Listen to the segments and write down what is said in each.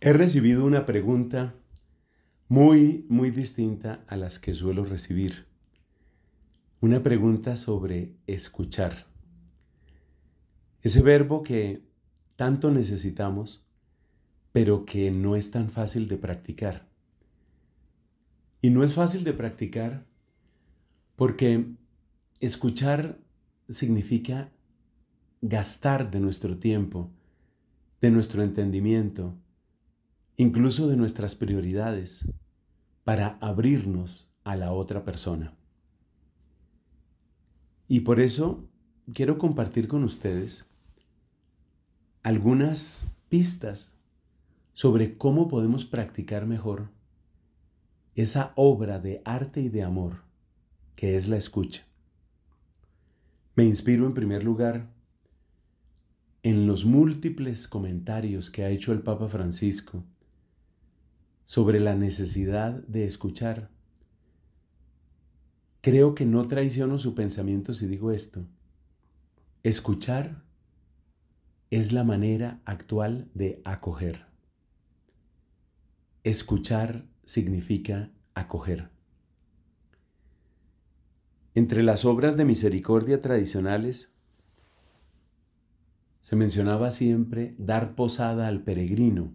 He recibido una pregunta muy, muy distinta a las que suelo recibir. Una pregunta sobre escuchar. Ese verbo que tanto necesitamos, pero que no es tan fácil de practicar. Y no es fácil de practicar porque escuchar significa gastar de nuestro tiempo, de nuestro entendimiento, incluso de nuestras prioridades, para abrirnos a la otra persona. Y por eso quiero compartir con ustedes algunas pistas sobre cómo podemos practicar mejor esa obra de arte y de amor que es la escucha. Me inspiro en primer lugar en los múltiples comentarios que ha hecho el Papa Francisco sobre la necesidad de escuchar. Creo que no traiciono su pensamiento si digo esto. Escuchar es la manera actual de acoger. Escuchar significa acoger. Entre las obras de misericordia tradicionales se mencionaba siempre dar posada al peregrino,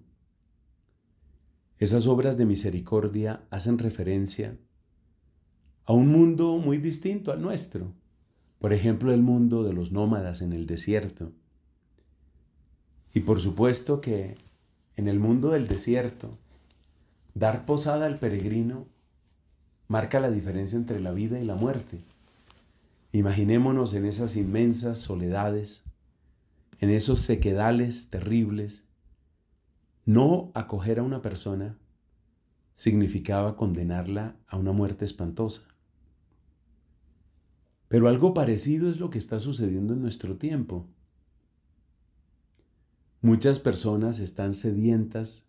esas obras de misericordia hacen referencia a un mundo muy distinto al nuestro. Por ejemplo, el mundo de los nómadas en el desierto. Y por supuesto que en el mundo del desierto, dar posada al peregrino marca la diferencia entre la vida y la muerte. Imaginémonos en esas inmensas soledades, en esos sequedales terribles, no acoger a una persona significaba condenarla a una muerte espantosa. Pero algo parecido es lo que está sucediendo en nuestro tiempo. Muchas personas están sedientas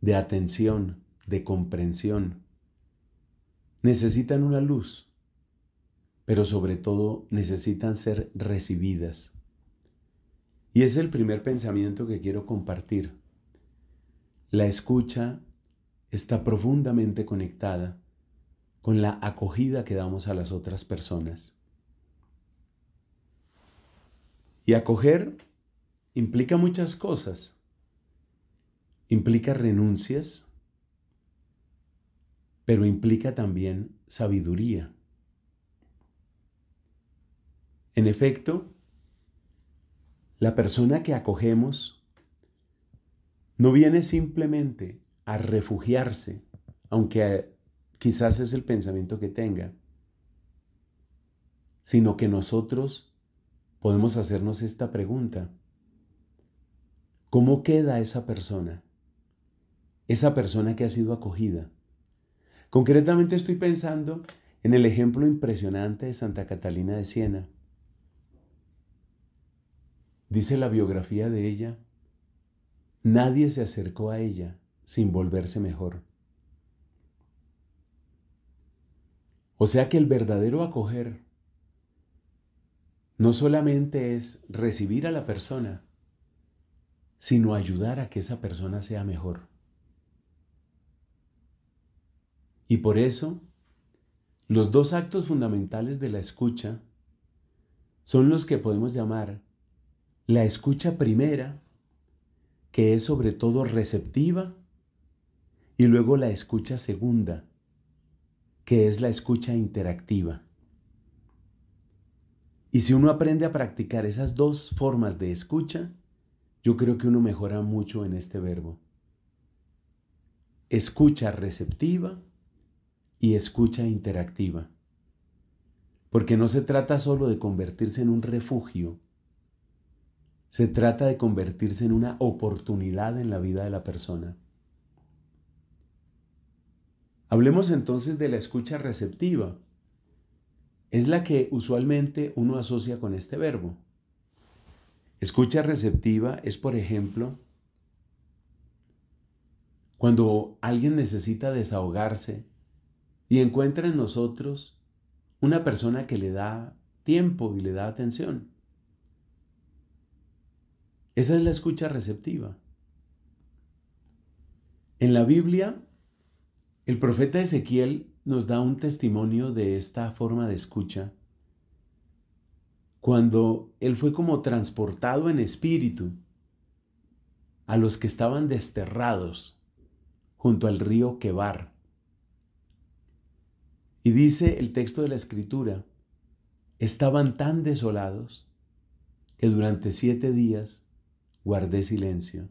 de atención, de comprensión. Necesitan una luz, pero sobre todo necesitan ser recibidas. Y es el primer pensamiento que quiero compartir. La escucha está profundamente conectada con la acogida que damos a las otras personas. Y acoger implica muchas cosas. Implica renuncias, pero implica también sabiduría. En efecto, la persona que acogemos no viene simplemente a refugiarse, aunque quizás es el pensamiento que tenga, sino que nosotros podemos hacernos esta pregunta. ¿Cómo queda esa persona? Esa persona que ha sido acogida. Concretamente estoy pensando en el ejemplo impresionante de Santa Catalina de Siena. Dice la biografía de ella Nadie se acercó a ella sin volverse mejor. O sea que el verdadero acoger no solamente es recibir a la persona, sino ayudar a que esa persona sea mejor. Y por eso, los dos actos fundamentales de la escucha son los que podemos llamar la escucha primera que es sobre todo receptiva, y luego la escucha segunda, que es la escucha interactiva. Y si uno aprende a practicar esas dos formas de escucha, yo creo que uno mejora mucho en este verbo. Escucha receptiva y escucha interactiva. Porque no se trata solo de convertirse en un refugio se trata de convertirse en una oportunidad en la vida de la persona. Hablemos entonces de la escucha receptiva. Es la que usualmente uno asocia con este verbo. Escucha receptiva es, por ejemplo, cuando alguien necesita desahogarse y encuentra en nosotros una persona que le da tiempo y le da atención. Esa es la escucha receptiva. En la Biblia, el profeta Ezequiel nos da un testimonio de esta forma de escucha cuando él fue como transportado en espíritu a los que estaban desterrados junto al río Quebar. Y dice el texto de la escritura, estaban tan desolados que durante siete días guardé silencio.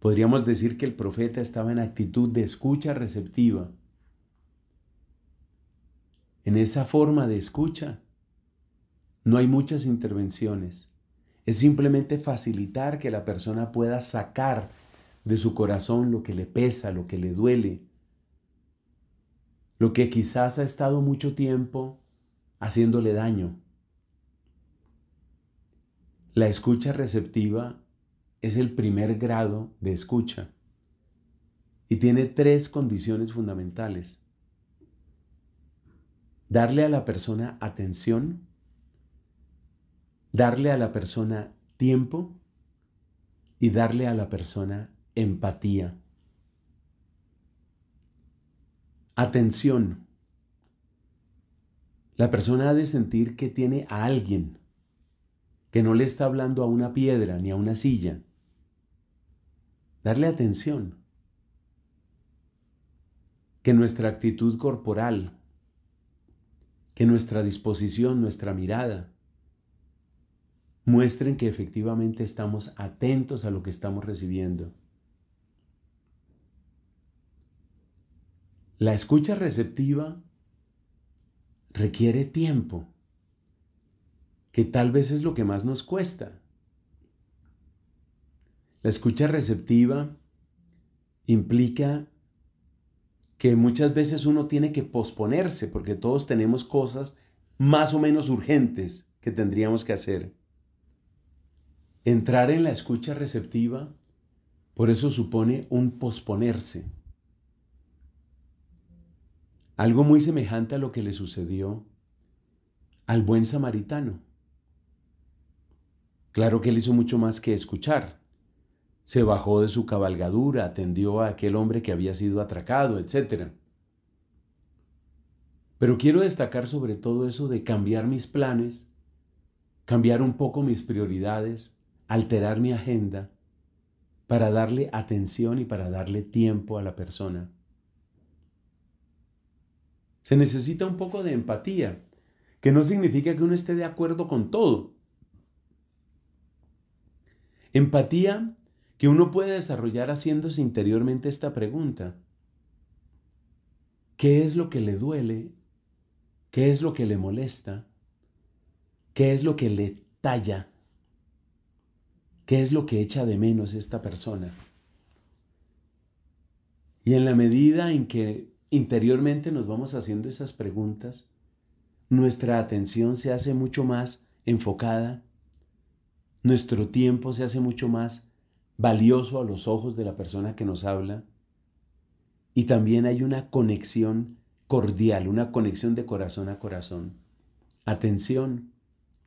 Podríamos decir que el profeta estaba en actitud de escucha receptiva. En esa forma de escucha no hay muchas intervenciones. Es simplemente facilitar que la persona pueda sacar de su corazón lo que le pesa, lo que le duele, lo que quizás ha estado mucho tiempo haciéndole daño. La escucha receptiva es el primer grado de escucha y tiene tres condiciones fundamentales. Darle a la persona atención, darle a la persona tiempo y darle a la persona empatía. Atención. La persona ha de sentir que tiene a alguien que no le está hablando a una piedra ni a una silla. Darle atención. Que nuestra actitud corporal, que nuestra disposición, nuestra mirada, muestren que efectivamente estamos atentos a lo que estamos recibiendo. La escucha receptiva requiere tiempo que tal vez es lo que más nos cuesta. La escucha receptiva implica que muchas veces uno tiene que posponerse porque todos tenemos cosas más o menos urgentes que tendríamos que hacer. Entrar en la escucha receptiva, por eso supone un posponerse. Algo muy semejante a lo que le sucedió al buen samaritano. Claro que él hizo mucho más que escuchar. Se bajó de su cabalgadura, atendió a aquel hombre que había sido atracado, etc. Pero quiero destacar sobre todo eso de cambiar mis planes, cambiar un poco mis prioridades, alterar mi agenda para darle atención y para darle tiempo a la persona. Se necesita un poco de empatía, que no significa que uno esté de acuerdo con todo, Empatía que uno puede desarrollar haciéndose interiormente esta pregunta. ¿Qué es lo que le duele? ¿Qué es lo que le molesta? ¿Qué es lo que le talla? ¿Qué es lo que echa de menos esta persona? Y en la medida en que interiormente nos vamos haciendo esas preguntas, nuestra atención se hace mucho más enfocada nuestro tiempo se hace mucho más valioso a los ojos de la persona que nos habla. Y también hay una conexión cordial, una conexión de corazón a corazón. Atención,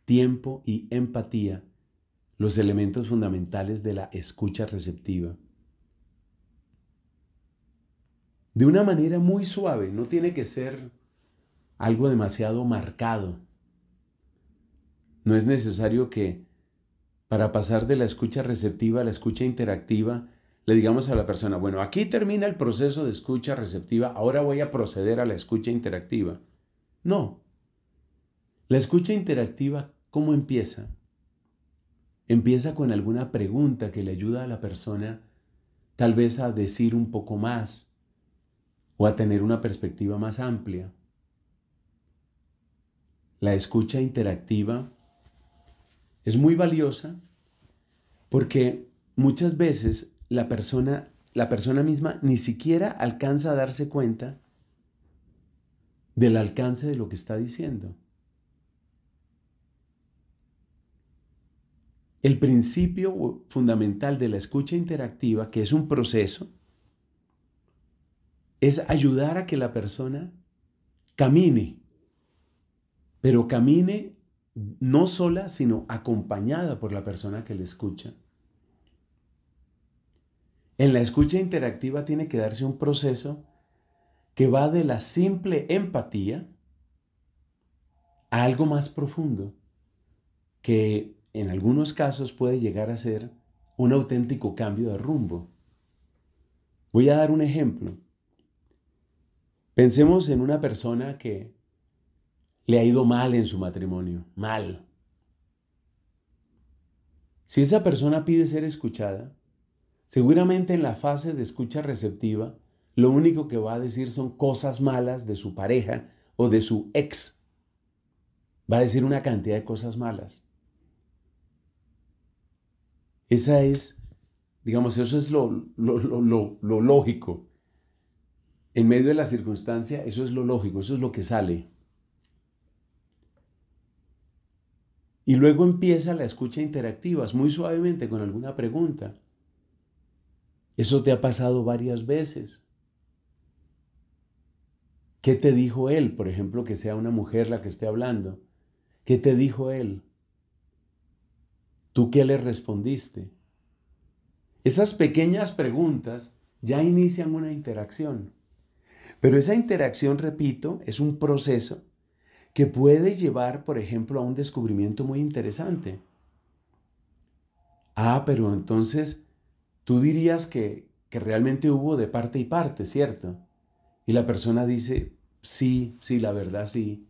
tiempo y empatía, los elementos fundamentales de la escucha receptiva. De una manera muy suave, no tiene que ser algo demasiado marcado. No es necesario que para pasar de la escucha receptiva a la escucha interactiva, le digamos a la persona, bueno, aquí termina el proceso de escucha receptiva, ahora voy a proceder a la escucha interactiva. No. La escucha interactiva, ¿cómo empieza? Empieza con alguna pregunta que le ayuda a la persona tal vez a decir un poco más o a tener una perspectiva más amplia. La escucha interactiva es muy valiosa porque muchas veces la persona, la persona misma ni siquiera alcanza a darse cuenta del alcance de lo que está diciendo. El principio fundamental de la escucha interactiva, que es un proceso, es ayudar a que la persona camine, pero camine no sola, sino acompañada por la persona que le escucha. En la escucha interactiva tiene que darse un proceso que va de la simple empatía a algo más profundo, que en algunos casos puede llegar a ser un auténtico cambio de rumbo. Voy a dar un ejemplo. Pensemos en una persona que le ha ido mal en su matrimonio, mal. Si esa persona pide ser escuchada, seguramente en la fase de escucha receptiva, lo único que va a decir son cosas malas de su pareja o de su ex. Va a decir una cantidad de cosas malas. Esa es, digamos, eso es lo, lo lógico. En medio de la circunstancia, eso es lo lógico, eso es lo que sale. Y luego empieza la escucha interactiva, muy suavemente, con alguna pregunta. Eso te ha pasado varias veces. ¿Qué te dijo él? Por ejemplo, que sea una mujer la que esté hablando. ¿Qué te dijo él? ¿Tú qué le respondiste? Esas pequeñas preguntas ya inician una interacción. Pero esa interacción, repito, es un proceso que puede llevar, por ejemplo, a un descubrimiento muy interesante. Ah, pero entonces tú dirías que, realmente hubo de parte y parte, ¿cierto? Y la persona dice, sí, sí, la verdad sí.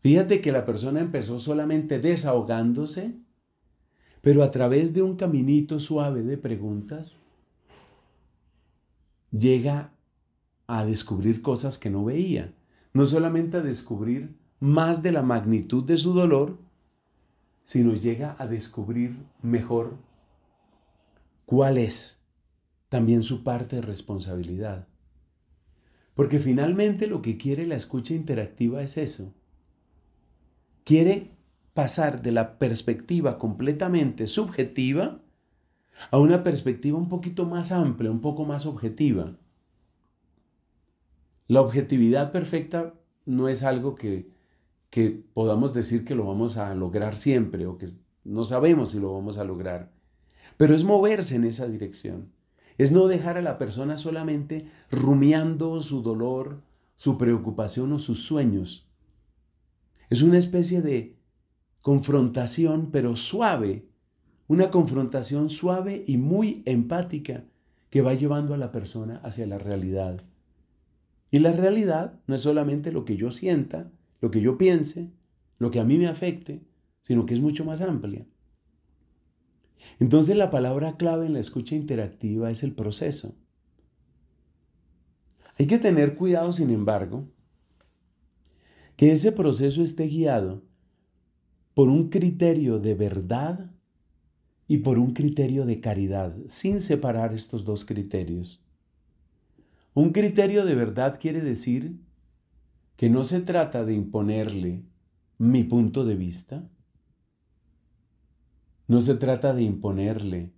Fíjate que la persona empezó solamente desahogándose, pero a través de un caminito suave de preguntas, llega a descubrir cosas que no veía no solamente a descubrir más de la magnitud de su dolor, sino llega a descubrir mejor cuál es también su parte de responsabilidad. Porque finalmente lo que quiere la escucha interactiva es eso. Quiere pasar de la perspectiva completamente subjetiva a una perspectiva un poquito más amplia, un poco más objetiva. La objetividad perfecta no es algo que, podamos decir que lo vamos a lograr siempre o que no sabemos si lo vamos a lograr, pero es moverse en esa dirección. Es no dejar a la persona solamente rumiando su dolor, su preocupación o sus sueños. Es una especie de confrontación, pero suave, una confrontación suave y muy empática que va llevando a la persona hacia la realidad. Y la realidad no es solamente lo que yo sienta, lo que yo piense, lo que a mí me afecte, sino que es mucho más amplia. Entonces la palabra clave en la escucha interactiva es el proceso. Hay que tener cuidado, sin embargo, que ese proceso esté guiado por un criterio de verdad y por un criterio de caridad, sin separar estos dos criterios. Un criterio de verdad quiere decir que no se trata de imponerle mi punto de vista, no se trata de imponerle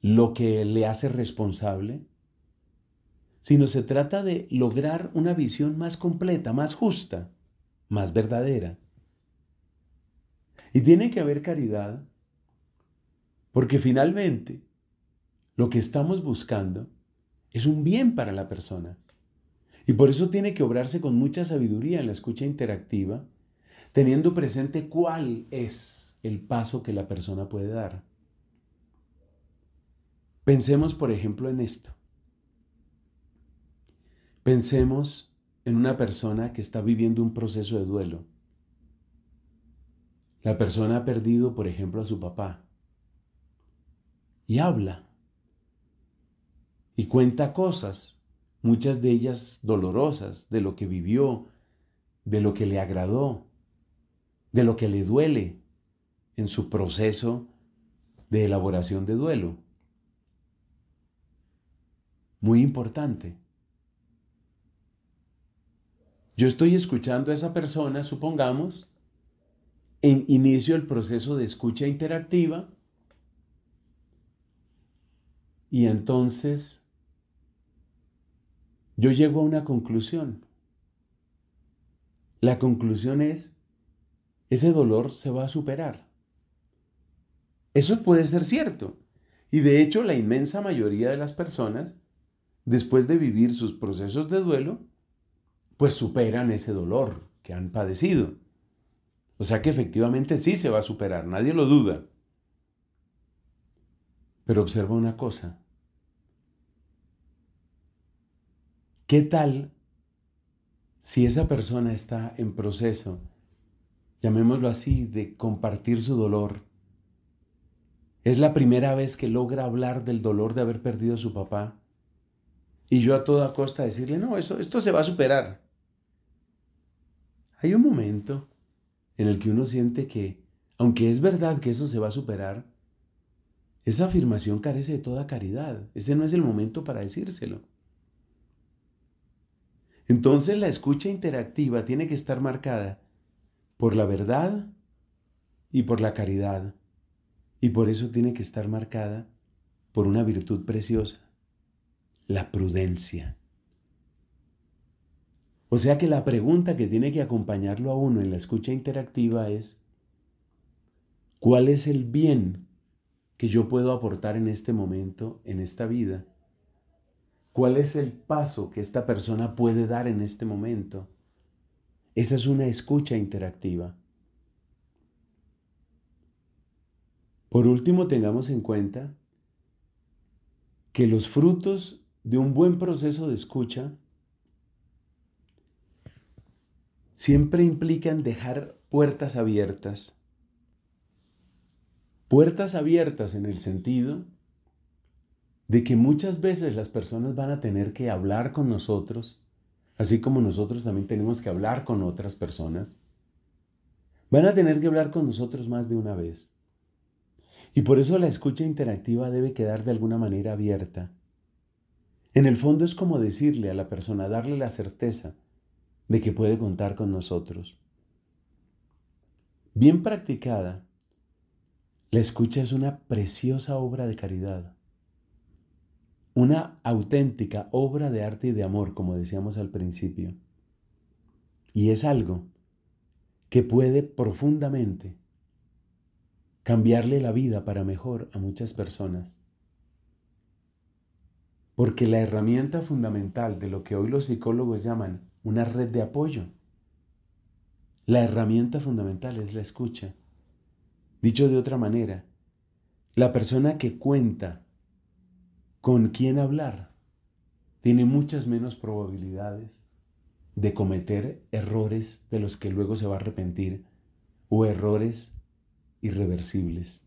lo que le hace responsable, sino se trata de lograr una visión más completa, más justa, más verdadera. Y tiene que haber caridad, porque finalmente lo que estamos buscando es un bien para la persona. Y por eso tiene que obrarse con mucha sabiduría en la escucha interactiva, teniendo presente cuál es el paso que la persona puede dar. Pensemos, por ejemplo, en esto. Pensemos en una persona que está viviendo un proceso de duelo. La persona ha perdido, por ejemplo, a su papá. Y habla y cuenta cosas, muchas de ellas dolorosas, de lo que vivió, de lo que le agradó, de lo que le duele en su proceso de elaboración de duelo. Muy importante. Yo estoy escuchando a esa persona, supongamos, en inicio el proceso de escucha interactiva y entonces yo llego a una conclusión. La conclusión es, ese dolor se va a superar. Eso puede ser cierto. Y de hecho la inmensa mayoría de las personas, después de vivir sus procesos de duelo, pues superan ese dolor que han padecido. O sea que efectivamente sí se va a superar, nadie lo duda. Pero observa una cosa. ¿Qué tal si esa persona está en proceso, llamémoslo así, de compartir su dolor? Es la primera vez que logra hablar del dolor de haber perdido a su papá. Y yo a toda costa decirle, no, esto se va a superar. Hay un momento en el que uno siente que, aunque es verdad que eso se va a superar, esa afirmación carece de toda caridad. ese no es el momento para decírselo. Entonces la escucha interactiva tiene que estar marcada por la verdad y por la caridad. Y por eso tiene que estar marcada por una virtud preciosa, la prudencia. O sea que la pregunta que tiene que acompañarlo a uno en la escucha interactiva es, ¿cuál es el bien que yo puedo aportar en este momento, en esta vida? ¿Cuál es el paso que esta persona puede dar en este momento? Esa es una escucha interactiva. Por último, tengamos en cuenta que los frutos de un buen proceso de escucha siempre implican dejar puertas abiertas. Puertas abiertas en el sentido de que muchas veces las personas van a tener que hablar con nosotros, así como nosotros también tenemos que hablar con otras personas. Van a tener que hablar con nosotros más de una vez. Y por eso la escucha interactiva debe quedar de alguna manera abierta. En el fondo es como decirle a la persona, darle la certeza de que puede contar con nosotros. Bien practicada, la escucha es una preciosa obra de caridad una auténtica obra de arte y de amor, como decíamos al principio. Y es algo que puede profundamente cambiarle la vida para mejor a muchas personas. Porque la herramienta fundamental de lo que hoy los psicólogos llaman una red de apoyo, la herramienta fundamental es la escucha. Dicho de otra manera, la persona que cuenta con quién hablar, tiene muchas menos probabilidades de cometer errores de los que luego se va a arrepentir o errores irreversibles.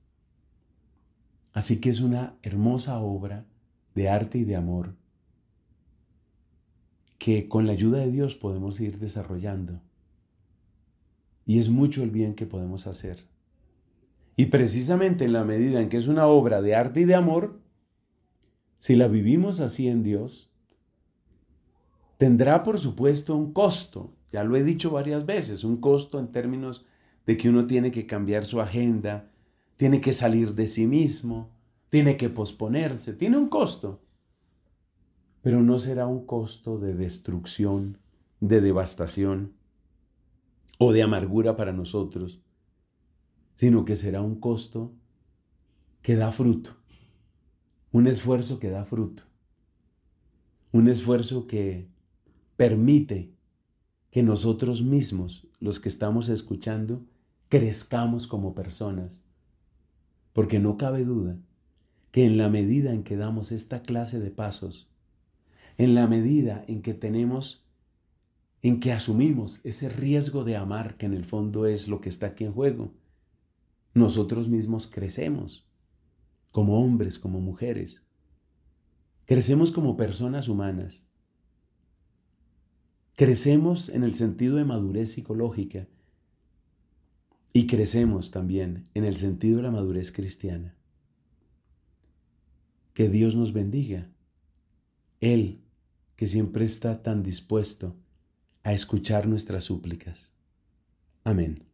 Así que es una hermosa obra de arte y de amor que con la ayuda de Dios podemos ir desarrollando. Y es mucho el bien que podemos hacer. Y precisamente en la medida en que es una obra de arte y de amor, si la vivimos así en Dios, tendrá por supuesto un costo, ya lo he dicho varias veces, un costo en términos de que uno tiene que cambiar su agenda, tiene que salir de sí mismo, tiene que posponerse, tiene un costo, pero no será un costo de destrucción, de devastación o de amargura para nosotros, sino que será un costo que da fruto un esfuerzo que da fruto. Un esfuerzo que permite que nosotros mismos, los que estamos escuchando, crezcamos como personas. Porque no cabe duda que en la medida en que damos esta clase de pasos, en la medida en que tenemos, en que asumimos ese riesgo de amar, que en el fondo es lo que está aquí en juego, nosotros mismos crecemos como hombres, como mujeres. Crecemos como personas humanas. Crecemos en el sentido de madurez psicológica y crecemos también en el sentido de la madurez cristiana. Que Dios nos bendiga. Él, que siempre está tan dispuesto a escuchar nuestras súplicas. Amén.